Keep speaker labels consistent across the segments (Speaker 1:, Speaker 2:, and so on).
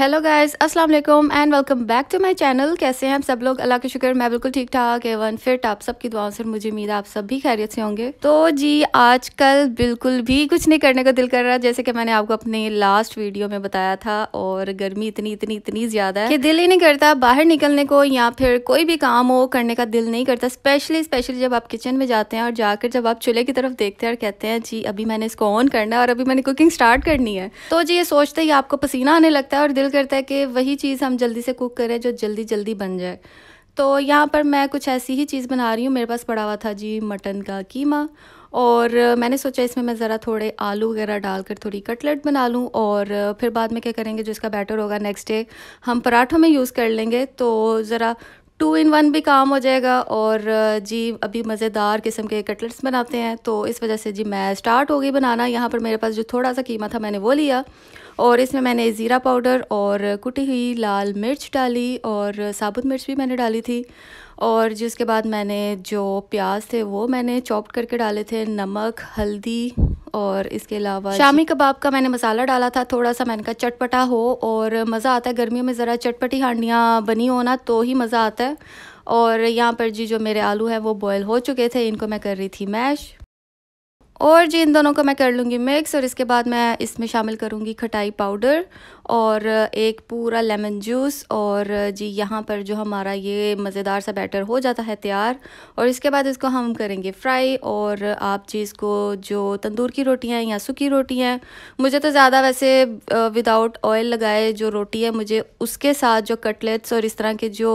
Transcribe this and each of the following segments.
Speaker 1: Hello guys अस्सलाम वालेकुम and welcome back to my channel कैसे हैं आप सब लोग अल्लाह के शुक्र मैं बिल्कुल ठीक ठाक एवन फिट तो आप सबकी दुआओं से मुझे उम्मीद है आप सब भी खैरियत से होंगे तो जी आजकल बिल्कुल भी कुछ नहीं करने का दिल कर रहा जैसे कि मैंने आपको अपने लास्ट वीडियो में बताया था और गर्मी इतनी इतनी इतनी ज़्यादा है कि दिल ही नहीं करता बाहर निकलने को या फिर कोई भी काम हो करने का दिल नहीं करता स्पेशली स्पेशली जब आप किचन में जाते हैं और जाकर जब आप चूल्हे की तरफ देखते हैं और कहते हैं जी अभी मैंने इसको ऑन करना है और अभी मैंने कुकिंग स्टार्ट करनी है तो जी ये सोचते ही आपको पसीना आने लगता है और दिल करता है कि वही चीज़ हम जल्दी से कुक करें जो जल्दी जल्दी बन जाए तो यहाँ पर मैं कुछ ऐसी ही चीज़ बना रही हूँ मेरे पास पड़ा हुआ था जी मटन का कीमा और मैंने सोचा इसमें मैं ज़रा थोड़े आलू वगैरह डालकर थोड़ी कटलेट बना लूँ और फिर बाद में क्या करेंगे जो इसका बैटर होगा नेक्स्ट डे हम पराठों में यूज़ कर लेंगे तो ज़रा टू इन वन भी काम हो जाएगा और जी अभी मज़ेदार किस्म के कटलेट्स बनाते हैं तो इस वजह से जी मैं स्टार्ट हो गई बनाना यहाँ पर मेरे पास जो थोड़ा सा कीमा था मैंने वो लिया और इसमें मैंने ज़ीरा पाउडर और कुटी हुई लाल मिर्च डाली और साबुत मिर्च भी मैंने डाली थी और जिसके बाद मैंने जो प्याज थे वो मैंने चॉप्ड करके डाले थे नमक हल्दी और इसके अलावा शामी कबाब का मैंने मसाला डाला था थोड़ा सा मैंने कहा चटपटा हो और मज़ा आता है गर्मियों में ज़रा चटपटी हांडियाँ बनी हो ना तो ही मज़ा आता है और यहाँ पर जी जो मेरे आलू हैं वो बॉयल हो चुके थे इनको मैं कर रही थी मैश और जी इन दोनों को मैं कर लूँगी मिक्स और इसके बाद मैं इसमें शामिल करूँगी खटाई पाउडर और एक पूरा लेमन जूस और जी यहाँ पर जो हमारा ये मज़ेदार सा बैटर हो जाता है तैयार और इसके बाद इसको हम करेंगे फ्राई और आप जी इसको जो तंदूर की रोटियाँ या सूखी रोटियाँ मुझे तो ज़्यादा वैसे विदाउट ऑयल लगाए जो रोटी है मुझे उसके साथ जो कटलेट्स और इस तरह के जो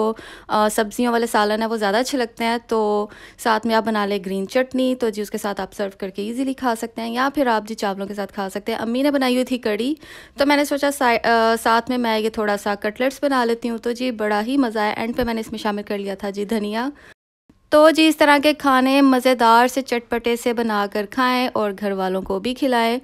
Speaker 1: सब्जियों वाले सालन है वो ज़्यादा अच्छे लगते हैं तो साथ में आप बना लें ग्रीन चटनी तो जी उसके साथ आप सर्व करके इजीली खा सकते हैं या फिर आप जी चावलों के साथ खा सकते हैं अम्मी ने बनाई हुई थी कड़ी तो मैंने सोचा आ, साथ में मैं ये थोड़ा सा कटलेट्स बना लेती हूँ तो जी बड़ा ही मज़ा है एंड पे मैंने इसमें शामिल कर लिया था जी धनिया तो जी इस तरह के खाने मज़ेदार से चटपटे से बना कर खाएँ और घर वालों को भी खिलाएं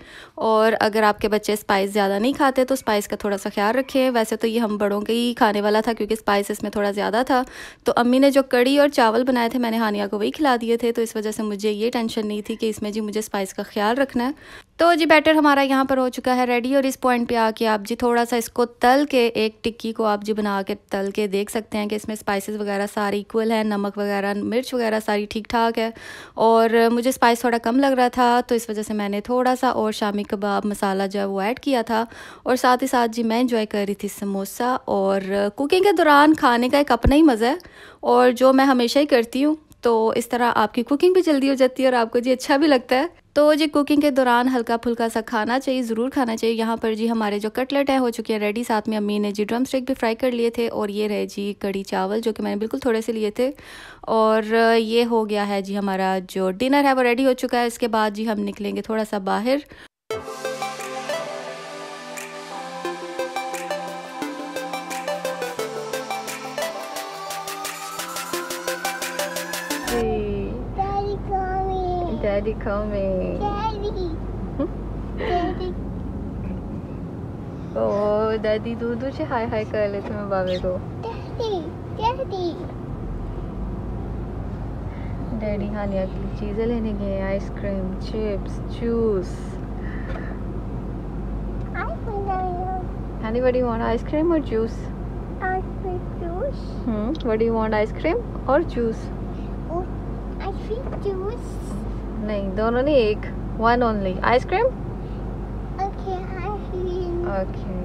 Speaker 1: और अगर आपके बच्चे स्पाइस ज़्यादा नहीं खाते तो स्पाइस का थोड़ा सा ख्याल रखें वैसे तो ये हम बड़ों के ही खाने वाला था क्योंकि स्पाइस इसमें थोड़ा ज़्यादा था तो अम्मी ने जो कड़ी और चावल बनाए थे मैंने हानिया को वही खिला दिए थे तो इस वजह से मुझे ये टेंशन नहीं थी कि इसमें जी मुझे स्पाइस का ख्याल रखना है तो जी बैटर हमारा यहाँ पर हो चुका है रेडी और इस पॉइंट पे आके आप जी थोड़ा सा इसको तल के एक टिक्की को आप जी बना के तल के देख सकते हैं कि इसमें स्पाइसेस वगैरह सारे इक्वल हैं नमक वगैरह मिर्च वगैरह सारी ठीक ठाक है और मुझे स्पाइस थोड़ा कम लग रहा था तो इस वजह से मैंने थोड़ा सा और शामी कबाब मसाला जो है वो ऐड किया था और साथ ही साथ जी मैं इन्जॉय कर रही थी समोसा और कुकिंग के दौरान खाने का एक अपना ही मज़ा है और जो मैं हमेशा ही करती हूँ तो इस तरह आपकी कुकिंग भी जल्दी हो जाती है और आपको जी अच्छा भी लगता है तो जी कुकिंग के दौरान हल्का फुल्का सा खाना चाहिए ज़रूर खाना चाहिए यहाँ पर जी हमारे जो कटलेट है हो चुके हैं रेडी साथ में अम्मी ने जी ड्रम स्टिक भी फ्राई कर लिए थे और ये रहे जी कड़ी चावल जो कि मैंने बिल्कुल थोड़े से लिए थे और ये हो गया है जी हमारा जो डिनर है वो रेडी हो चुका है इसके बाद जी हम निकलेंगे थोड़ा सा बाहर Daddy coming. Daddy. Daddy. hi दादी दूर दूर से हाय हाय कर Daddy, Daddy. बाबे को डैडी डैडी डैडी हानिया की चीज़ें लेने गए ice cream chips juice Anybody want ice cream or juice? Ice cream juice. Hmm. What do you want? Ice cream or juice? Oh, ice cream juice. Nay, don't only egg. One only. Ice cream? Okay, I see. Okay.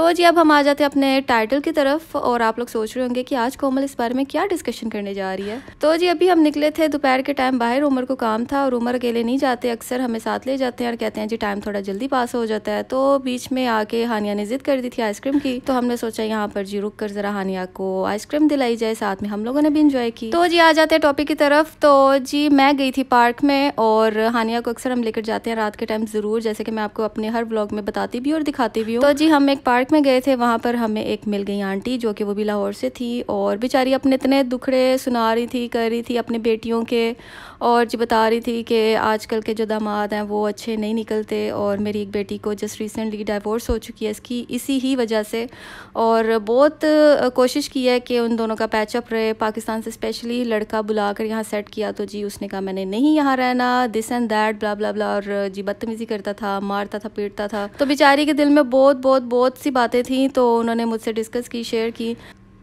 Speaker 1: तो जी अब हम आ जाते हैं अपने title की तरफ और आप लोग सोच रहे होंगे कि आज कोमल इस बारे में क्या डिस्कशन करने जा रही है तो जी अभी हम निकले थे दोपहर के टाइम बाहर उमर को काम था और उमर अकेले नहीं जाते अक्सर हमें साथ ले जाते हैं और कहते हैं जी टाइम थोड़ा जल्दी पास हो जाता है तो बीच में आके हानिया ने जिद कर दी थी आइसक्रीम की तो हमने सोचा यहाँ पर जी रुक कर जरा हानिया को आइसक्रीम दिलाई जाए साथ में हम लोगों ने भी इंजॉय की तो जी आ जाते हैं टॉपिक की तरफ तो जी मैं गई थी पार्क में और हानिया को अक्सर हम लेकर जाते हैं रात के टाइम जरूर जैसे कि मैं आपको अपने हर ब्लॉग में बताती भी और दिखाती भी हूँ तो जी हम एक पार्क पार्क में गए थे वहाँ पर हमें एक मिल गई आंटी जो कि वो भी लाहौर से थी और बेचारी अपने इतने दुखड़े सुना रही थी कर रही थी अपने बेटियों के और जी बता रही थी कि आजकल के जो दामाद हैं वो अच्छे नहीं निकलते और मेरी एक बेटी को जस्ट रिसेंटली डाइवोर्स हो चुकी है इसकी इसी ही वजह से और बहुत कोशिश की है कि उन दोनों का पैचअप रहे पाकिस्तान से स्पेशली लड़का बुला कर यहाँ सेट किया तो जी उसने कहा मैंने नहीं यहाँ रहना this and that blah blah blah और जी बदतमीज़ी करता था मारता था पीटता था तो बेचारी के दिल में बहुत बहुत बहुत सी बातें थी तो उन्होंने मुझसे डिस्कस की शेयर की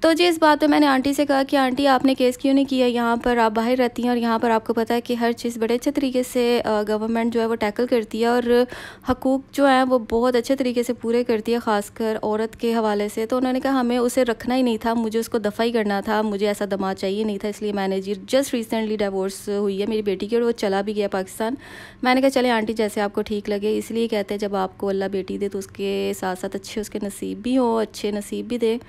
Speaker 1: तो जी इस बात पे मैंने आंटी से कहा कि आंटी आपने केस क्यों नहीं किया यहाँ पर आप बाहर रहती हैं और यहाँ पर आपको पता है कि हर चीज़ बड़े अच्छे तरीके से गवर्नमेंट जो है वो टैकल करती है और हकूक़ जो हैं वो बहुत अच्छे तरीके से पूरे करती है ख़ासकर औरत के हवाले से तो उन्होंने कहा हमें उसे रखना ही नहीं था मुझे उसको दफ़ा ही करना था मुझे ऐसा दमा चाहिए नहीं था इसलिए मैंने जी जस्ट रिसेंटली डाइवोर्स हुई है मेरी बेटी की और वो चला भी गया पाकिस्तान मैंने कहा चले आंटी जैसे आपको ठीक लगे इसलिए कहते हैं जब आपको अल्लाह बेटी दे तो उसके साथ साथ अच्छे उसके नसीब भी हों अच्छे नसीब भी दे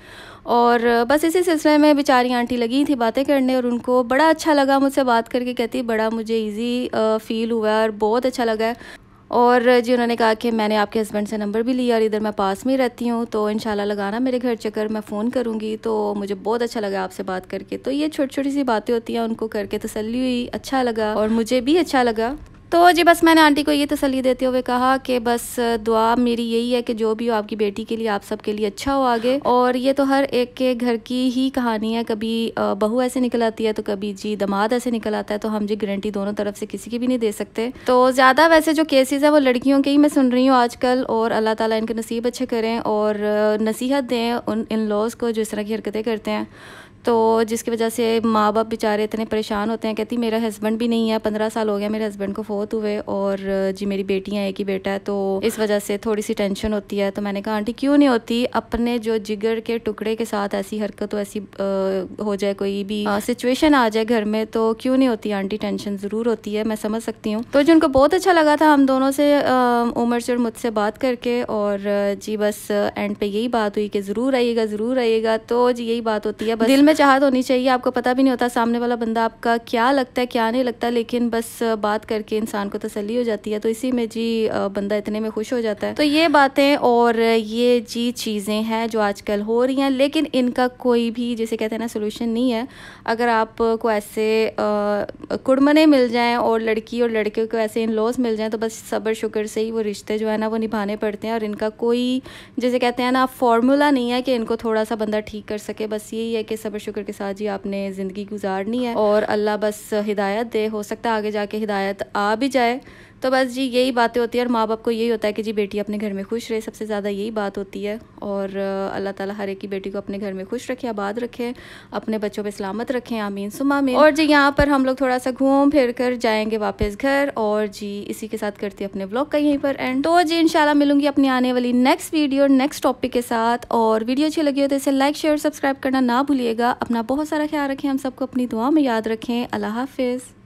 Speaker 1: और बस इसी सिलसिले में बेचारी आंटी लगी थी बातें करने और उनको बड़ा अच्छा लगा मुझसे बात करके कहती बड़ा मुझे ईजी फील हुआ और बहुत अच्छा लगा और जी उन्होंने कहा कि मैंने आपके हस्बैंड से नंबर भी लिया और इधर मैं पास में ही रहती हूँ तो इन लगाना मेरे घर चक्कर मैं फ़ोन करूँगी तो मुझे बहुत अच्छा लगा आपसे बात करके तो ये छोटी छोटी सी बातें होती हैं उनको करके तसली हुई अच्छा लगा और मुझे भी अच्छा लगा तो जी बस मैंने आंटी को ये तसली देते हुए कहा कि बस दुआ मेरी यही है कि जो भी हो आपकी बेटी के लिए आप सबके लिए अच्छा हो आगे और ये तो हर एक के घर की ही कहानी है कभी बहू ऐसे निकल आती है तो कभी जी दमाद ऐसे निकल आता है तो हम जी गारंटी दोनों तरफ से किसी की भी नहीं दे सकते तो ज़्यादा वैसे जो केसेज है वो लड़कियों के ही मैं सुन रही हूँ आजकल और अल्लाह ताला इनके नसीब अच्छे करें और नसीहत दें उन इन लॉज को जो इस तरह की हरकतें करते हैं तो जिसकी वजह से माँ बाप बेचारे इतने परेशान होते हैं कहती मेरा हस्बैंड भी नहीं है पंद्रह साल हो गया मेरे हस्बैंड को फोत हुए और जी मेरी बेटियाँ एक ही बेटा है तो इस वजह से थोड़ी सी टेंशन होती है तो मैंने कहा आंटी क्यों नहीं होती अपने जो जिगर के टुकड़े के साथ ऐसी हरकत हो ऐसी आ, हो जाए कोई भी सिचुएशन आ जाए घर में तो क्यों नहीं होती आंटी टेंशन ज़रूर होती है मैं समझ सकती हूँ तो जी उनको बहुत अच्छा लगा था हम दोनों से उमर से मुझसे बात करके और जी बस एंड पे यही बात हुई कि ज़रूर आइएगा ज़रूर आइएगा तो जी यही बात होती है बस दिल में चाहत होनी चाहिए आपको पता भी नहीं होता सामने वाला बंदा आपका क्या लगता है क्या नहीं लगता लेकिन बस बात करके इंसान को तसली हो जाती है तो इसी में जी बंदा इतने में खुश हो जाता है तो ये बातें और ये जी चीज़ें हैं जो आजकल हो रही हैं लेकिन इनका कोई भी जैसे कहते हैं ना सोल्यूशन नहीं है अगर आपको ऐसे कुड़मने मिल जाएँ और लड़की और लड़के को ऐसे इन लॉज मिल जाएँ तो बस सब्र शुक्र से ही वो रिश्ते जो है ना वो निभाने पड़ते हैं और इनका कोई जैसे कहते हैं ना फॉर्मूला नहीं है कि इनको थोड़ा सा बंदा ठीक कर सके बस यही है कि सब्र पर शुक्र के साथ जी आपने ज़िंदगी गुजारनी है और अल्लाह बस हिदायत दे हो सकता है आगे जाके हिदायत आ भी जाए तो बस जी यही बातें होती है और माँ बाप को यही होता है कि जी बेटी अपने घर में खुश रहे सबसे ज़्यादा यही बात होती है और अल्लाह ताला हर एक की बेटी को अपने घर में खुश रखे आबाद रखे अपने बच्चों पर सलामत रखें आमीन सुमा में और जी यहाँ पर हम लोग थोड़ा सा घूम फिर कर जाएंगे वापस घर और जी इसी के साथ करती अपने ब्लॉग का यहीं पर एंड तो जी इनशाला मिलूंगी अपनी आने वाली नेक्स्ट वीडियो नेक्स्ट टॉपिक के साथ और वीडियो अच्छी लगी हो तो इसे लाइक शेयर सब्सक्राइब करना ना भूलिएगा अपना बहुत सारा ख्याल रखें हम सबको अपनी दुआ में याद रखें अल्लाह हाफिज़